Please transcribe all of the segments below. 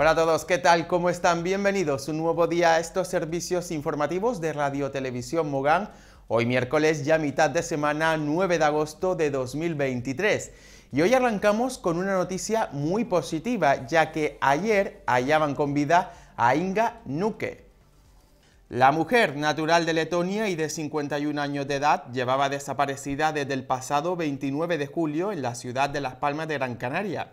Hola a todos, ¿qué tal? ¿Cómo están? Bienvenidos un nuevo día a estos servicios informativos de Radio Televisión Mogán. Hoy miércoles, ya mitad de semana, 9 de agosto de 2023. Y hoy arrancamos con una noticia muy positiva, ya que ayer hallaban con vida a Inga Nuke. La mujer, natural de Letonia y de 51 años de edad, llevaba desaparecida desde el pasado 29 de julio en la ciudad de Las Palmas de Gran Canaria.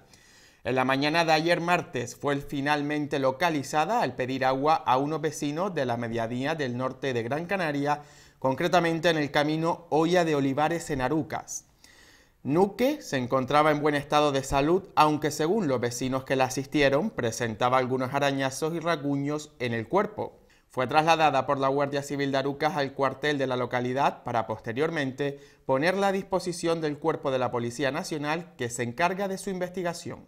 En la mañana de ayer martes fue finalmente localizada al pedir agua a unos vecinos de la Mediadía del norte de Gran Canaria, concretamente en el camino Olla de Olivares en Arucas. Nuque se encontraba en buen estado de salud, aunque según los vecinos que la asistieron, presentaba algunos arañazos y raguños en el cuerpo. Fue trasladada por la Guardia Civil de Arucas al cuartel de la localidad para posteriormente ponerla a disposición del cuerpo de la Policía Nacional que se encarga de su investigación.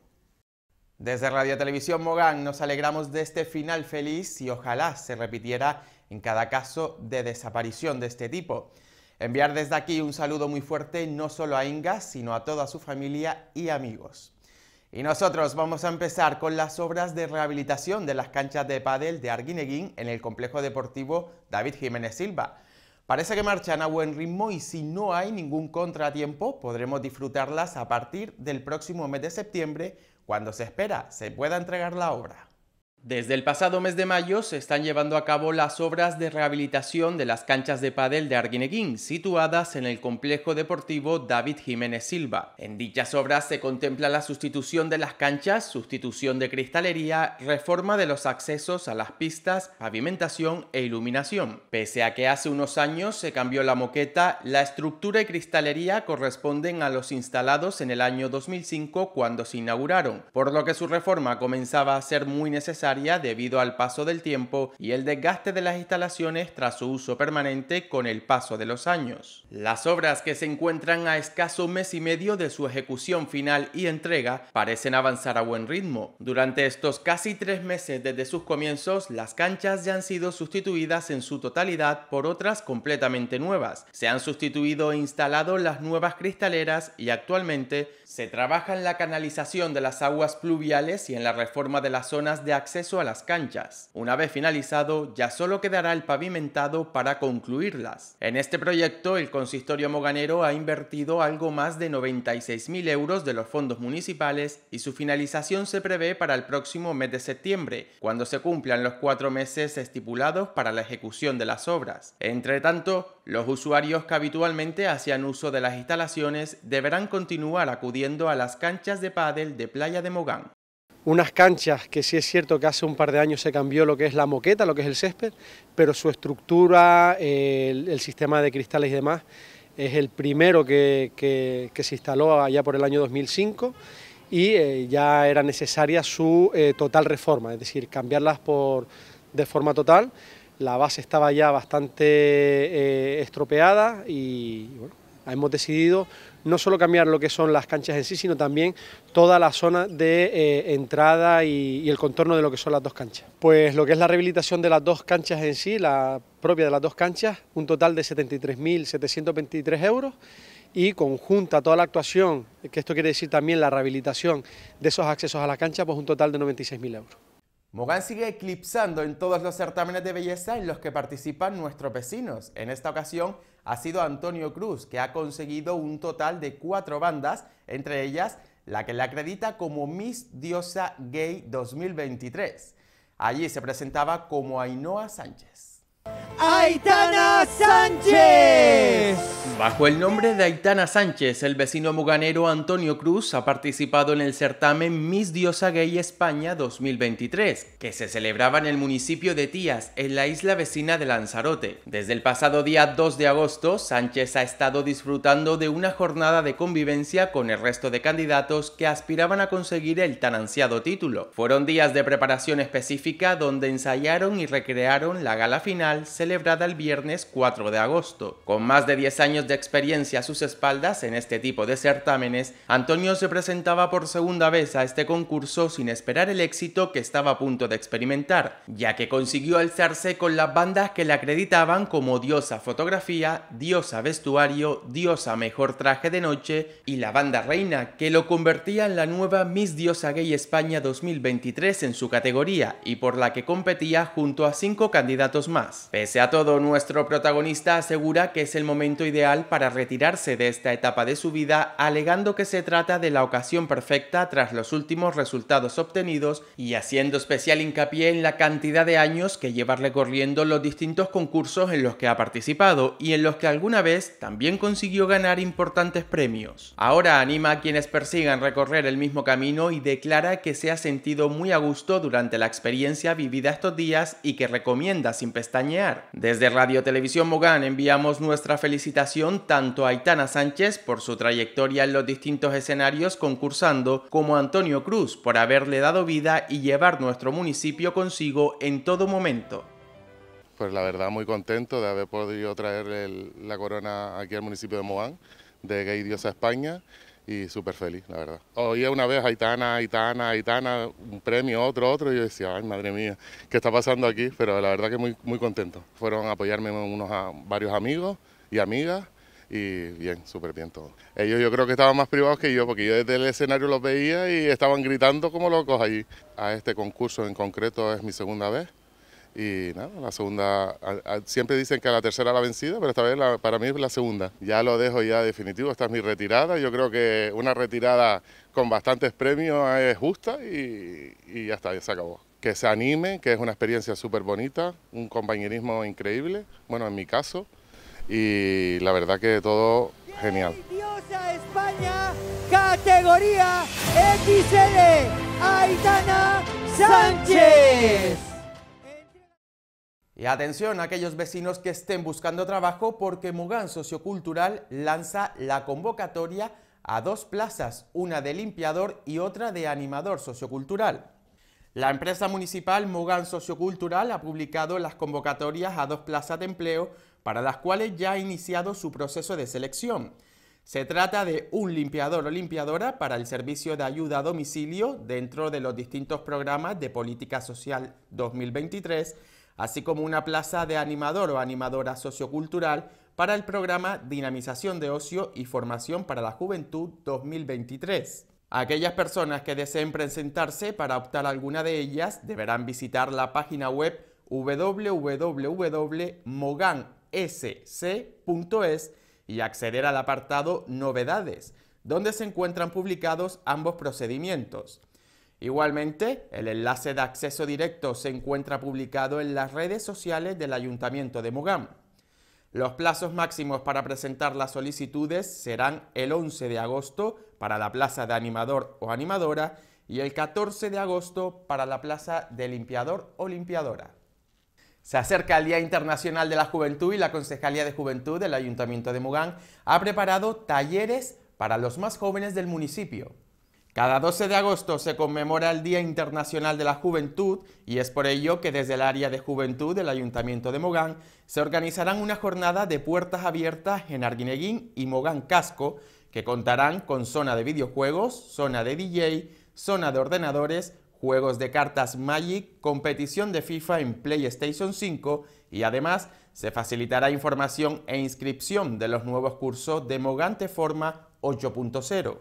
Desde Radio Televisión Mogán nos alegramos de este final feliz y ojalá se repitiera en cada caso de desaparición de este tipo. Enviar desde aquí un saludo muy fuerte no solo a Inga, sino a toda su familia y amigos. Y nosotros vamos a empezar con las obras de rehabilitación de las canchas de pádel de Arguineguín en el complejo deportivo David Jiménez Silva. Parece que marchan a buen ritmo y si no hay ningún contratiempo podremos disfrutarlas a partir del próximo mes de septiembre cuando se espera, se pueda entregar la obra. Desde el pasado mes de mayo se están llevando a cabo las obras de rehabilitación de las canchas de pádel de Arguineguín, situadas en el complejo deportivo David Jiménez Silva. En dichas obras se contempla la sustitución de las canchas, sustitución de cristalería, reforma de los accesos a las pistas, pavimentación e iluminación. Pese a que hace unos años se cambió la moqueta, la estructura y cristalería corresponden a los instalados en el año 2005 cuando se inauguraron, por lo que su reforma comenzaba a ser muy necesaria debido al paso del tiempo y el desgaste de las instalaciones tras su uso permanente con el paso de los años. Las obras que se encuentran a escaso mes y medio de su ejecución final y entrega parecen avanzar a buen ritmo. Durante estos casi tres meses desde sus comienzos, las canchas ya han sido sustituidas en su totalidad por otras completamente nuevas. Se han sustituido e instalado las nuevas cristaleras y actualmente se trabaja en la canalización de las aguas pluviales y en la reforma de las zonas de acceso a las canchas. Una vez finalizado, ya solo quedará el pavimentado para concluirlas. En este proyecto, el consistorio moganero ha invertido algo más de 96.000 euros de los fondos municipales y su finalización se prevé para el próximo mes de septiembre, cuando se cumplan los cuatro meses estipulados para la ejecución de las obras. Entre tanto, los usuarios que habitualmente hacían uso de las instalaciones deberán continuar acudiendo a las canchas de pádel de Playa de Mogán. Unas canchas que sí es cierto que hace un par de años se cambió lo que es la moqueta, lo que es el césped, pero su estructura, el, sistema de cristales y demás, es el primero que, se instaló allá por el año 2005 y eh, ya era necesaria su eh, total reforma, es decir, cambiarlas por, de forma total la base estaba ya bastante eh, estropeada y hemos decidido no solo cambiar lo que son las canchas en sí, sino también toda la zona de eh, entrada y, y, el contorno de lo que son las dos canchas. Pues lo que es la rehabilitación de las dos canchas en sí, la propia de las dos canchas, un total de 73.723 euros y conjunta toda la actuación, que esto quiere decir también la rehabilitación de esos accesos a la cancha, pues un total de 96.000 euros. Mogán sigue eclipsando en todos los certámenes de belleza en los que participan nuestros vecinos. En esta ocasión ha sido Antonio Cruz, que ha conseguido un total de cuatro bandas, entre ellas la que le acredita como Miss Diosa Gay 2023. Allí se presentaba como Ainhoa Sánchez. Aitana Sánchez. Bajo el nombre de Aitana Sánchez, el vecino muganero Antonio Cruz ha participado en el certamen Miss Diosa Gay España 2023, que se celebraba en el municipio de Tías, en la isla vecina de Lanzarote. Desde el pasado día 2 de agosto, Sánchez ha estado disfrutando de una jornada de convivencia con el resto de candidatos que aspiraban a conseguir el tan ansiado título. Fueron días de preparación específica donde ensayaron y recrearon la gala final celebrada el viernes 4 de agosto. Con más de 10 años de experiencia a sus espaldas en este tipo de certámenes, Antonio se presentaba por segunda vez a este concurso sin esperar el éxito que estaba a punto de experimentar, ya que consiguió alzarse con las bandas que le acreditaban como diosa fotografía, diosa vestuario, diosa mejor traje de noche y la banda reina, que lo convertía en la nueva Miss Diosa Gay España 2023 en su categoría y por la que competía junto a cinco candidatos más. Pese a todo, nuestro protagonista asegura que es el momento ideal para retirarse de esta etapa de su vida, alegando que se trata de la ocasión perfecta tras los últimos resultados obtenidos y haciendo especial hincapié en la cantidad de años que lleva recorriendo los distintos concursos en los que ha participado y en los que alguna vez también consiguió ganar importantes premios. Ahora anima a quienes persigan recorrer el mismo camino y declara que se ha sentido muy a gusto durante la experiencia vivida estos días y que recomienda sin pestañear desde Radio Televisión Mogán enviamos nuestra felicitación tanto a Aitana Sánchez por su trayectoria en los distintos escenarios concursando, como a Antonio Cruz por haberle dado vida y llevar nuestro municipio consigo en todo momento. Pues la verdad muy contento de haber podido traer la corona aquí al municipio de Mogán, de Gay a España y súper feliz, la verdad. Oía una vez Aitana, Aitana, Aitana, un premio, otro, otro, y yo decía, ay, madre mía, ¿qué está pasando aquí? Pero la verdad que muy, muy contento. Fueron a apoyarme unos varios amigos y amigas, y bien, súper bien todo. Ellos yo creo que estaban más privados que yo, porque yo desde el escenario los veía y estaban gritando como locos ahí... A este concurso en concreto es mi segunda vez, y nada, la segunda, siempre dicen que a la tercera la vencida, pero esta vez para mí es la segunda. Ya lo dejo ya definitivo, esta es mi retirada. Yo creo que una retirada con bastantes premios es justa y, ya está, ya se acabó. Que se anime, que es una experiencia súper bonita, un compañerismo increíble, bueno, en mi caso, y la verdad que todo genial. Diosa España, categoría XL, Aitana Sánchez. Y atención a aquellos vecinos que estén buscando trabajo porque Mugan Sociocultural lanza la convocatoria a dos plazas, una de limpiador y otra de animador sociocultural. La empresa municipal Mugan Sociocultural ha publicado las convocatorias a dos plazas de empleo para las cuales ya ha iniciado su proceso de selección. Se trata de un limpiador o limpiadora para el servicio de ayuda a domicilio dentro de los distintos programas de política social 2023 así como una plaza de animador o animadora sociocultural para el programa Dinamización de Ocio y Formación para la Juventud 2023. Aquellas personas que deseen presentarse para optar alguna de ellas deberán visitar la página web www.mogansc.es y acceder al apartado Novedades, donde se encuentran publicados ambos procedimientos. Igualmente, el enlace de acceso directo se encuentra publicado en las redes sociales del Ayuntamiento de Mogán. Los plazos máximos para presentar las solicitudes serán el 11 de agosto para la plaza de animador o animadora y el 14 de agosto para la plaza de limpiador o limpiadora. Se acerca el Día Internacional de la Juventud y la Concejalía de Juventud del Ayuntamiento de Mogán ha preparado talleres para los más jóvenes del municipio. Cada 12 de agosto se conmemora el Día Internacional de la Juventud y es por ello que desde el área de juventud del Ayuntamiento de Mogán se organizarán una jornada de puertas abiertas en Arguineguín y Mogán Casco que contarán con zona de videojuegos, zona de DJ, zona de ordenadores, juegos de cartas Magic, competición de FIFA en PlayStation 5 y además se facilitará información e inscripción de los nuevos cursos de Mogán Forma 8.0.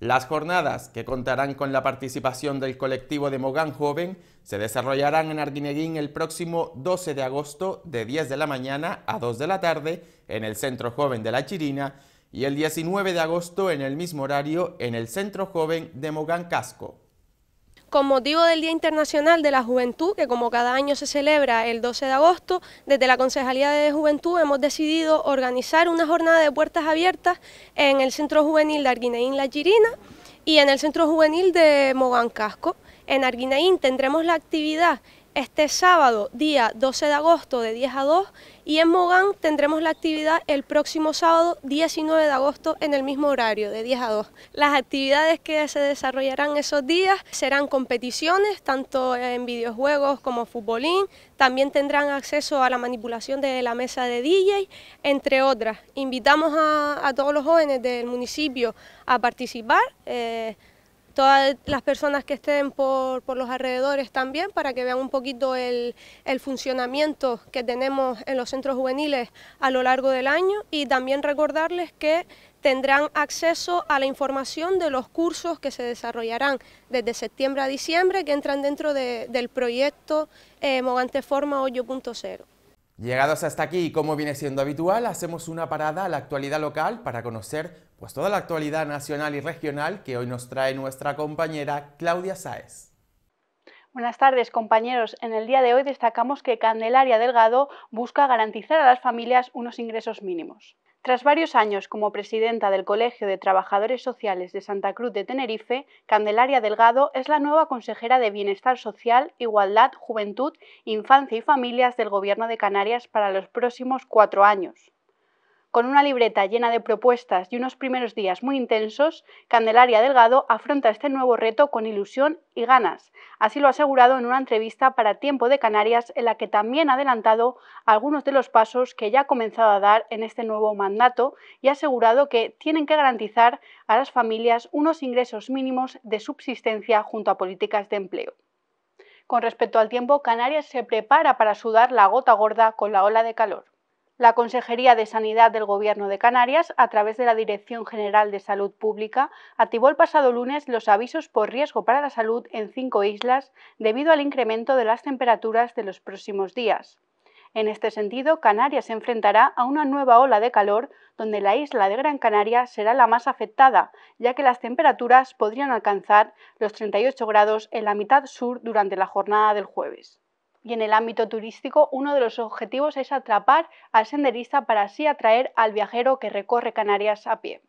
Las jornadas, que contarán con la participación del colectivo de Mogán Joven, se desarrollarán en Arguineguín el próximo 12 de agosto de 10 de la mañana a 2 de la tarde en el Centro Joven de La Chirina y el 19 de agosto en el mismo horario en el Centro Joven de Mogán Casco con motivo del Día Internacional de la Juventud, que como cada año se celebra el 12 de agosto, desde la Concejalía de Juventud hemos decidido organizar una jornada de puertas abiertas en el Centro Juvenil de Arguineín La Chirina y en el Centro Juvenil de Mogancasco. En Arguineín tendremos la actividad este sábado, día 12 de agosto, de 10 a 2, y en Mogán tendremos la actividad el próximo sábado 19 de agosto en el mismo horario, de 10 a 2. Las actividades que se desarrollarán esos días serán competiciones, tanto en videojuegos como futbolín. También tendrán acceso a la manipulación de la mesa de DJ, entre otras. Invitamos a, todos los jóvenes del municipio a participar. Eh, todas las personas que estén por, los alrededores también, para que vean un poquito el, funcionamiento que tenemos en los centros juveniles a lo largo del año y también recordarles que tendrán acceso a la información de los cursos que se desarrollarán desde septiembre a diciembre que entran dentro del proyecto eh, Mogante Forma 8.0. Llegados hasta aquí, como viene siendo habitual, hacemos una parada a la actualidad local para conocer pues, toda la actualidad nacional y regional que hoy nos trae nuestra compañera Claudia Sáez. Buenas tardes, compañeros. En el día de hoy destacamos que Candelaria Delgado busca garantizar a las familias unos ingresos mínimos. Tras varios años como presidenta del Colegio de Trabajadores Sociales de Santa Cruz de Tenerife, Candelaria Delgado es la nueva consejera de Bienestar Social, Igualdad, Juventud, Infancia y Familias del Gobierno de Canarias para los próximos cuatro años. Con una libreta llena de propuestas y unos primeros días muy intensos, Candelaria Delgado afronta este nuevo reto con ilusión y ganas. Así lo ha asegurado en una entrevista para Tiempo de Canarias, en la que también ha adelantado algunos de los pasos que ya ha comenzado a dar en este nuevo mandato y ha asegurado que tienen que garantizar a las familias unos ingresos mínimos de subsistencia junto a políticas de empleo. Con respecto al tiempo, Canarias se prepara para sudar la gota gorda con la ola de calor la Consejería de Sanidad del Gobierno de Canarias, a través de la Dirección General de Salud Pública, activó el pasado lunes los avisos por riesgo para la salud en cinco islas debido al incremento de las temperaturas de los próximos días. En este sentido, Canarias se enfrentará a una nueva ola de calor, donde la isla de Gran Canaria será la más afectada, ya que las temperaturas podrían alcanzar los 38 grados en la mitad sur durante la jornada del jueves. Y en el ámbito turístico, uno de los objetivos es atrapar al senderista para así atraer al viajero que recorre Canarias a pie.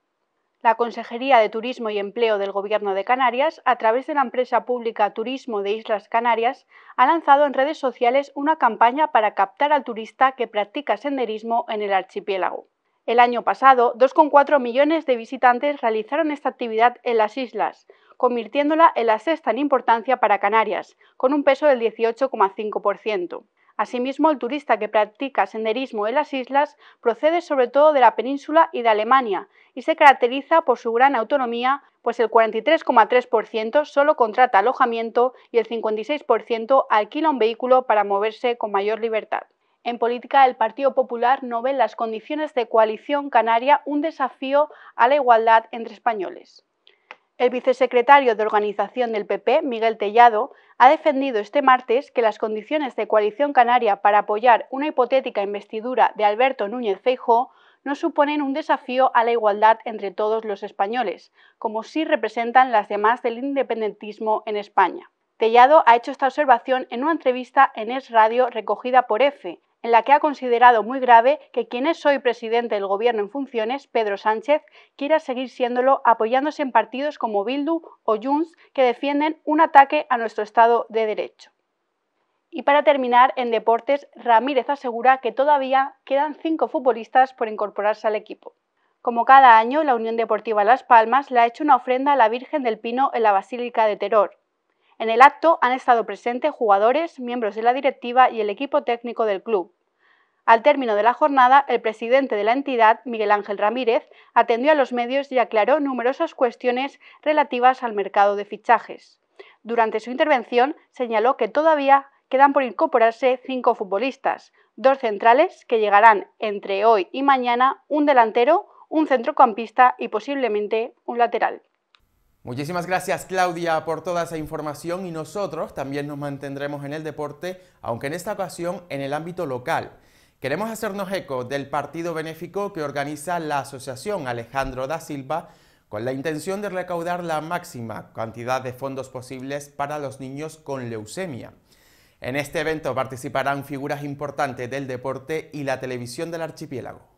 La Consejería de Turismo y Empleo del Gobierno de Canarias, a través de la empresa pública Turismo de Islas Canarias, ha lanzado en redes sociales una campaña para captar al turista que practica senderismo en el archipiélago. El año pasado, 2,4 millones de visitantes realizaron esta actividad en las islas, convirtiéndola en la sexta en importancia para Canarias, con un peso del 18,5%. Asimismo, el turista que practica senderismo en las islas procede sobre todo de la península y de Alemania y se caracteriza por su gran autonomía, pues el 43,3% solo contrata alojamiento y el 56% alquila un vehículo para moverse con mayor libertad. En política, el Partido Popular no ve las condiciones de coalición canaria un desafío a la igualdad entre españoles. El vicesecretario de Organización del PP, Miguel Tellado, ha defendido este martes que las condiciones de coalición canaria para apoyar una hipotética investidura de Alberto Núñez Feijóo no suponen un desafío a la igualdad entre todos los españoles, como sí representan las demás del independentismo en España. Tellado ha hecho esta observación en una entrevista en Es Radio recogida por EFE, en la que ha considerado muy grave que quien es hoy presidente del gobierno en funciones, Pedro Sánchez, quiera seguir siéndolo apoyándose en partidos como Bildu o Junts que defienden un ataque a nuestro Estado de Derecho. Y para terminar, en deportes, Ramírez asegura que todavía quedan cinco futbolistas por incorporarse al equipo. Como cada año, la Unión Deportiva Las Palmas le ha hecho una ofrenda a la Virgen del Pino en la Basílica de Teror. En el acto han estado presentes jugadores, miembros de la directiva y el equipo técnico del club. Al término de la jornada, el presidente de la entidad, Miguel Ángel Ramírez, atendió a los medios y aclaró numerosas cuestiones relativas al mercado de fichajes. Durante su intervención señaló que todavía quedan por incorporarse cinco futbolistas, dos centrales que llegarán entre hoy y mañana, un delantero, un centrocampista y posiblemente un lateral. Muchísimas gracias Claudia por toda esa información y nosotros también nos mantendremos en el deporte, aunque en esta ocasión en el ámbito local. Queremos hacernos eco del partido benéfico que organiza la Asociación Alejandro da Silva con la intención de recaudar la máxima cantidad de fondos posibles para los niños con leucemia. En este evento participarán figuras importantes del deporte y la televisión del archipiélago.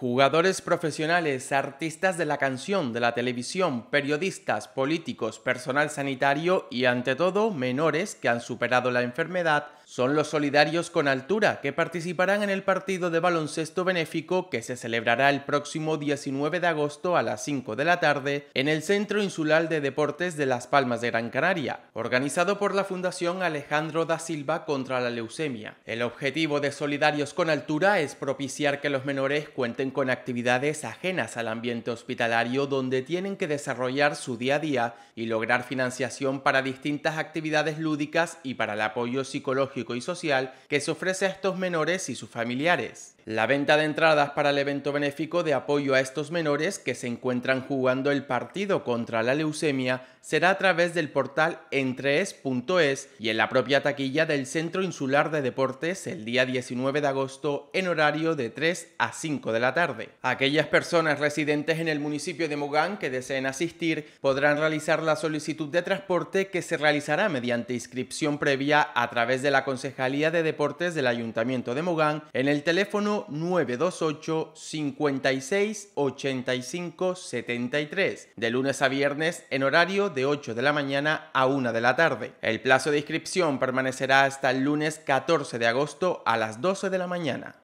Jugadores profesionales, artistas de la canción, de la televisión, periodistas, políticos, personal sanitario y ante todo menores que han superado la enfermedad son los solidarios con altura que participarán en el partido de baloncesto benéfico que se celebrará el próximo 19 de agosto a las 5 de la tarde en el Centro Insular de Deportes de Las Palmas de Gran Canaria, organizado por la Fundación Alejandro da Silva contra la leucemia. El objetivo de Solidarios con altura es propiciar que los menores cuenten con actividades ajenas al ambiente hospitalario donde tienen que desarrollar su día a día y lograr financiación para distintas actividades lúdicas y para el apoyo psicológico y social que se ofrece a estos menores y sus familiares la venta de entradas para el evento benéfico de apoyo a estos menores que se encuentran jugando el partido contra la leucemia será a través del portal entrees.es y en la propia taquilla del Centro Insular de Deportes el día 19 de agosto en horario de 3 a 5 de la tarde. Aquellas personas residentes en el municipio de Mogán que deseen asistir podrán realizar la solicitud de transporte que se realizará mediante inscripción previa a través de la Concejalía de Deportes del Ayuntamiento de Mogán en el teléfono 928 56 85 73, de lunes a viernes en horario de 8 de la mañana a 1 de la tarde. El plazo de inscripción permanecerá hasta el lunes 14 de agosto a las 12 de la mañana.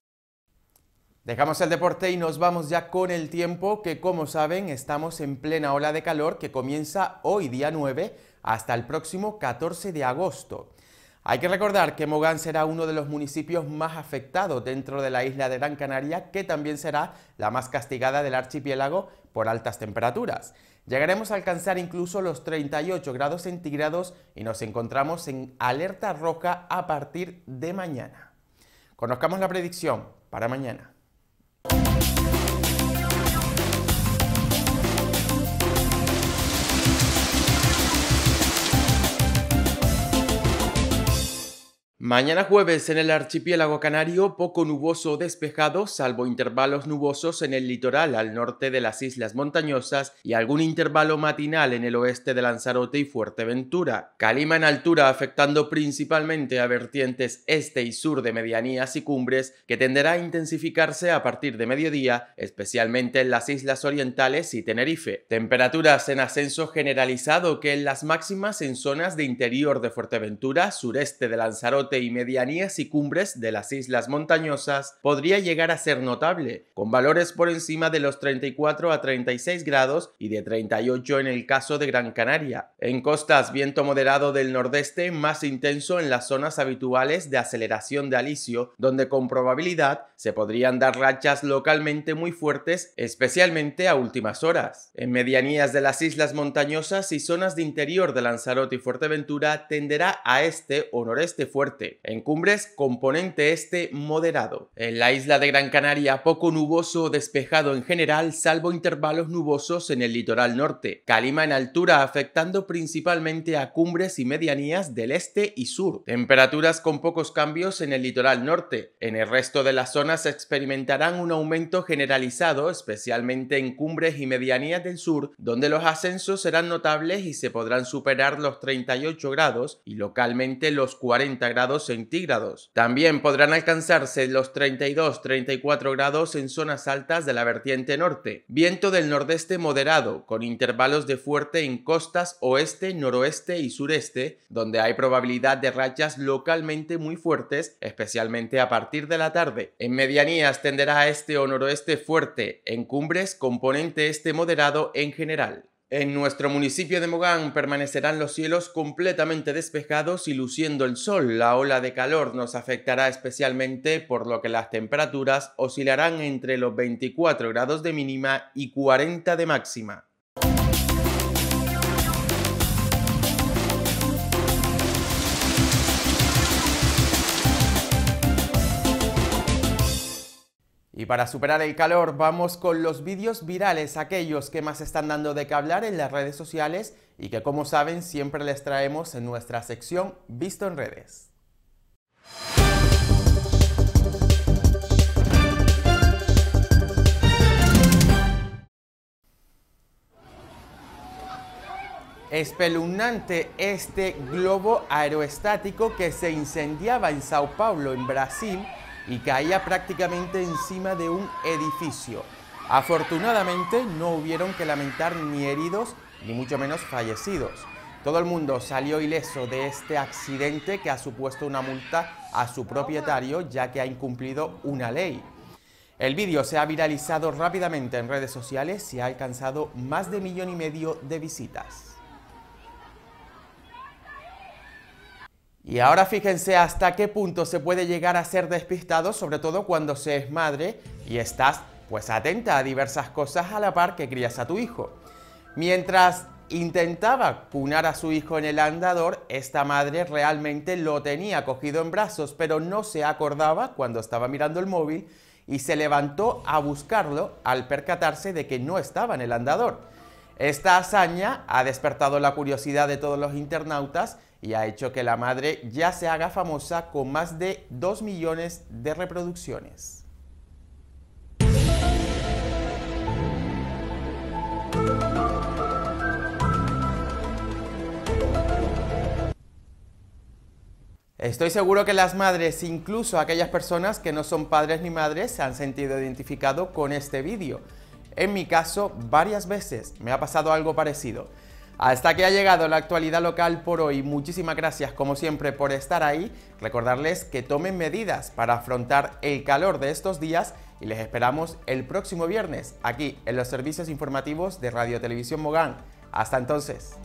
Dejamos el deporte y nos vamos ya con el tiempo, que como saben estamos en plena ola de calor que comienza hoy día 9 hasta el próximo 14 de agosto. Hay que recordar que Mogán será uno de los municipios más afectados dentro de la isla de Gran Canaria, que también será la más castigada del archipiélago por altas temperaturas. Llegaremos a alcanzar incluso los 38 grados centígrados y nos encontramos en alerta roja a partir de mañana. Conozcamos la predicción para mañana. Mañana jueves en el archipiélago canario, poco nuboso despejado, salvo intervalos nubosos en el litoral al norte de las islas montañosas y algún intervalo matinal en el oeste de Lanzarote y Fuerteventura. Calima en altura afectando principalmente a vertientes este y sur de medianías y cumbres, que tenderá a intensificarse a partir de mediodía, especialmente en las islas orientales y Tenerife. Temperaturas en ascenso generalizado que en las máximas en zonas de interior de Fuerteventura, sureste de Lanzarote y medianías y cumbres de las islas montañosas podría llegar a ser notable, con valores por encima de los 34 a 36 grados y de 38 en el caso de Gran Canaria. En costas, viento moderado del nordeste más intenso en las zonas habituales de aceleración de alicio, donde con probabilidad se podrían dar rachas localmente muy fuertes, especialmente a últimas horas. En medianías de las islas montañosas y zonas de interior de Lanzarote y Fuerteventura tenderá a este o noreste fuerte en cumbres, componente este moderado. En la isla de Gran Canaria, poco nuboso o despejado en general, salvo intervalos nubosos en el litoral norte. Calima en altura, afectando principalmente a cumbres y medianías del este y sur. Temperaturas con pocos cambios en el litoral norte. En el resto de las zonas se experimentarán un aumento generalizado, especialmente en cumbres y medianías del sur, donde los ascensos serán notables y se podrán superar los 38 grados y localmente los 40 grados centígrados. También podrán alcanzarse los 32-34 grados en zonas altas de la vertiente norte. Viento del nordeste moderado, con intervalos de fuerte en costas oeste, noroeste y sureste, donde hay probabilidad de rachas localmente muy fuertes, especialmente a partir de la tarde. En medianías tenderá este o noroeste fuerte, en cumbres componente este moderado en general. En nuestro municipio de Mogán permanecerán los cielos completamente despejados y luciendo el sol. La ola de calor nos afectará especialmente, por lo que las temperaturas oscilarán entre los 24 grados de mínima y 40 de máxima. Y para superar el calor vamos con los vídeos virales, aquellos que más están dando de qué hablar en las redes sociales y que como saben siempre les traemos en nuestra sección Visto en redes. Espelunante este globo aerostático que se incendiaba en Sao Paulo, en Brasil, y caía prácticamente encima de un edificio. Afortunadamente no hubieron que lamentar ni heridos, ni mucho menos fallecidos. Todo el mundo salió ileso de este accidente que ha supuesto una multa a su propietario ya que ha incumplido una ley. El vídeo se ha viralizado rápidamente en redes sociales y ha alcanzado más de millón y medio de visitas. Y ahora fíjense hasta qué punto se puede llegar a ser despistado, sobre todo cuando se es madre y estás pues atenta a diversas cosas a la par que crías a tu hijo. Mientras intentaba cunar a su hijo en el andador, esta madre realmente lo tenía cogido en brazos, pero no se acordaba cuando estaba mirando el móvil y se levantó a buscarlo al percatarse de que no estaba en el andador. Esta hazaña ha despertado la curiosidad de todos los internautas y ha hecho que la madre ya se haga famosa con más de 2 millones de reproducciones. Estoy seguro que las madres, incluso aquellas personas que no son padres ni madres, se han sentido identificado con este vídeo. En mi caso, varias veces me ha pasado algo parecido. Hasta que ha llegado la actualidad local por hoy. Muchísimas gracias como siempre por estar ahí. Recordarles que tomen medidas para afrontar el calor de estos días y les esperamos el próximo viernes aquí en los servicios informativos de Radio Televisión Mogán. Hasta entonces.